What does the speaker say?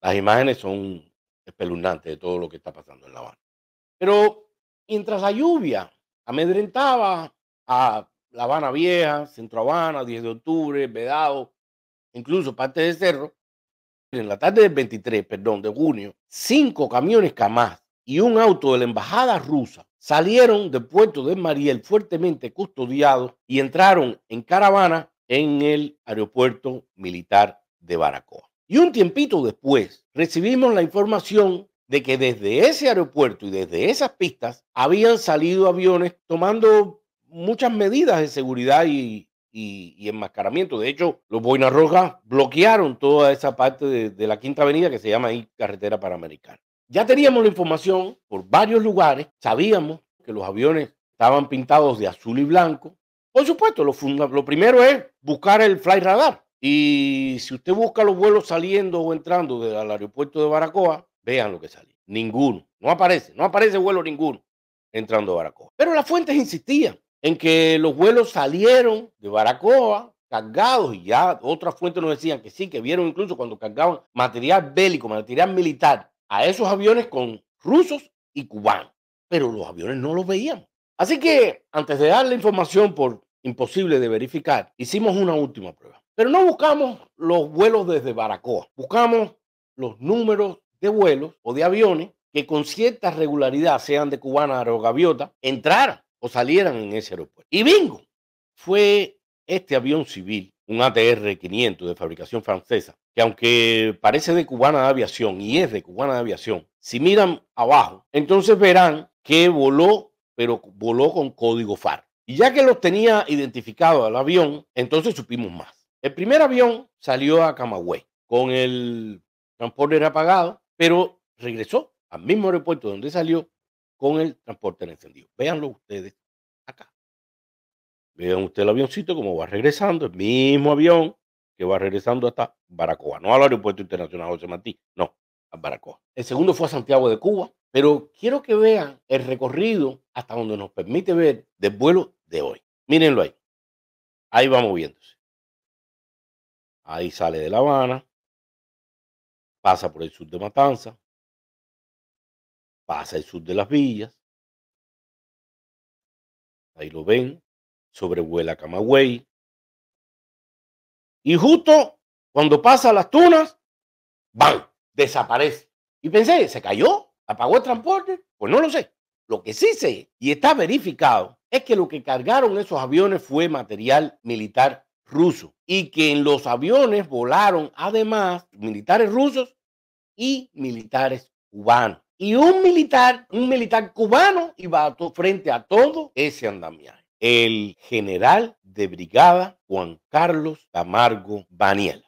Las imágenes son espeluznantes de todo lo que está pasando en La Habana. Pero mientras la lluvia amedrentaba a La Habana Vieja, Centro Habana, 10 de octubre, Vedado, incluso parte de Cerro, en la tarde del 23, de junio, cinco camiones camas y un auto de la embajada rusa salieron del puerto de Mariel fuertemente custodiados y entraron en caravana en el aeropuerto militar de Baracoa. Y un tiempito después recibimos la información de que desde ese aeropuerto y desde esas pistas habían salido aviones tomando muchas medidas de seguridad y, y, enmascaramiento. De hecho, los Boinas Rojas bloquearon toda esa parte de, la Quinta Avenida que se llama ahí Carretera Panamericana. Ya teníamos la información por varios lugares, sabíamos que los aviones estaban pintados de azul y blanco. Por supuesto, lo, lo primero es buscar el fly radar. Y si usted busca los vuelos saliendo o entrando del aeropuerto de Baracoa, vean lo que sale. Ninguno. No aparece. No aparece vuelo ninguno entrando a Baracoa. Pero las fuentes insistían en que los vuelos salieron de Baracoa cargados y ya otras fuentes nos decían que sí, que vieron incluso cuando cargaban material bélico, material militar a esos aviones con rusos y cubanos. Pero los aviones no los veían. Así que antes de dar la información por imposible de verificar, hicimos una última prueba. Pero no buscamos los vuelos desde Baracoa, buscamos los números de vuelos o de aviones que con cierta regularidad, sean de cubana o entraran o salieran en ese aeropuerto. Y bingo, fue este avión civil, un ATR-500 de fabricación francesa, que aunque parece de cubana de aviación y es de cubana de aviación, si miran abajo, entonces verán que voló, pero voló con código FAR. Y ya que los tenía identificado al avión, entonces supimos más. El primer avión salió a Camagüey con el transporte apagado, pero regresó al mismo aeropuerto donde salió con el transporte encendido. Véanlo ustedes acá. Vean ustedes el avioncito como va regresando, el mismo avión que va regresando hasta Baracoa, no al aeropuerto internacional José Martí, no, a Baracoa. El segundo fue a Santiago de Cuba, pero quiero que vean el recorrido hasta donde nos permite ver del vuelo de hoy. Mírenlo ahí. Ahí va moviéndose. Ahí sale de La Habana, pasa por el sur de Matanza, pasa el sur de Las Villas, ahí lo ven, sobrevuela Camagüey. Y justo cuando pasa las tunas, va Desaparece. Y pensé, ¿se cayó? ¿Apagó el transporte? Pues no lo sé. Lo que sí sé, y está verificado, es que lo que cargaron esos aviones fue material militar ruso y que en los aviones volaron además militares rusos y militares cubanos. Y un militar, un militar cubano iba a frente a todo ese andamiaje. El general de brigada Juan Carlos Camargo Baniel.